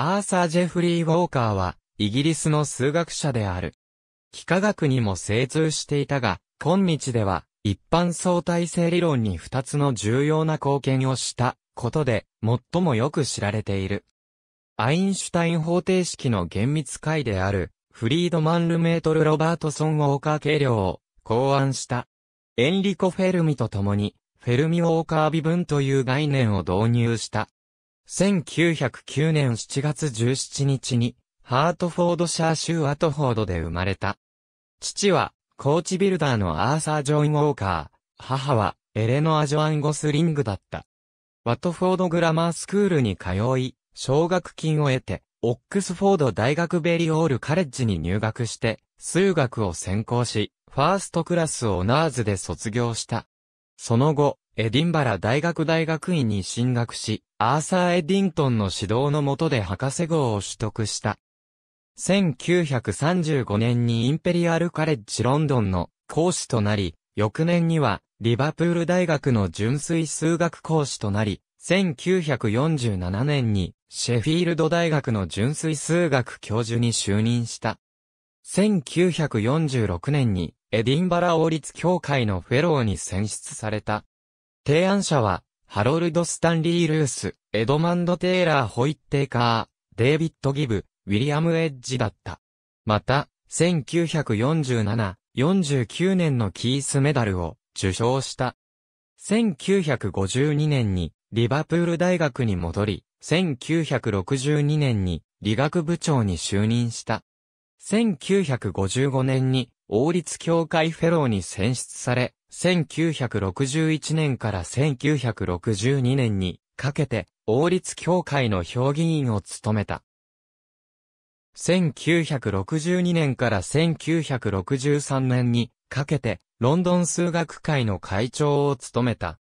アーサー・ジェフリー・ウォーカーは、イギリスの数学者である。幾何学にも精通していたが、今日では、一般相対性理論に2つの重要な貢献をしたことで、最もよく知られている。アインシュタイン方程式の厳密解である、フリードマン・ルメートル・ロバートソン・ウォーカー計量を考案した。エンリコ・フェルミと共に、フェルミ・ウォーカー微分という概念を導入した。1909年7月17日に、ハートフォードシャー州アトフォードで生まれた。父は、コーチビルダーのアーサー・ジョイン・ウォーカー、母は、エレノア・ジョアン・ゴスリングだった。ワトフォード・グラマースクールに通い、奨学金を得て、オックスフォード大学ベリオールカレッジに入学して、数学を専攻し、ファーストクラスをナーズで卒業した。その後、エディンバラ大学大学院に進学し、アーサー・エディントンの指導の下で博士号を取得した。1935年にインペリアル・カレッジ・ロンドンの講師となり、翌年にはリバプール大学の純粋数学講師となり、1947年にシェフィールド大学の純粋数学教授に就任した。1946年にエディンバラ王立協会のフェローに選出された。提案者は、ハロルド・スタンリー・ルース、エドマンド・テイラー・ホイッテーカー、デイビッド・ギブ、ウィリアム・エッジだった。また、1947、49年のキースメダルを受賞した。1952年にリバプール大学に戻り、1962年に理学部長に就任した。1955年に王立協会フェローに選出され、1961年から1962年にかけて王立協会の評議員を務めた。1962年から1963年にかけてロンドン数学会の会長を務めた。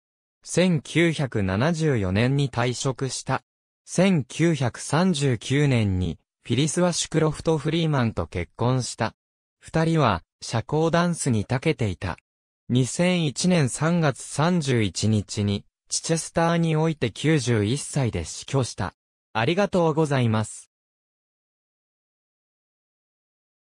1974年に退職した。1939年にフィリスワ・シュクロフト・フリーマンと結婚した。二人は社交ダンスに長けていた。2001年3月31日に、チチェスターにおいて91歳で死去した。ありがとうございます。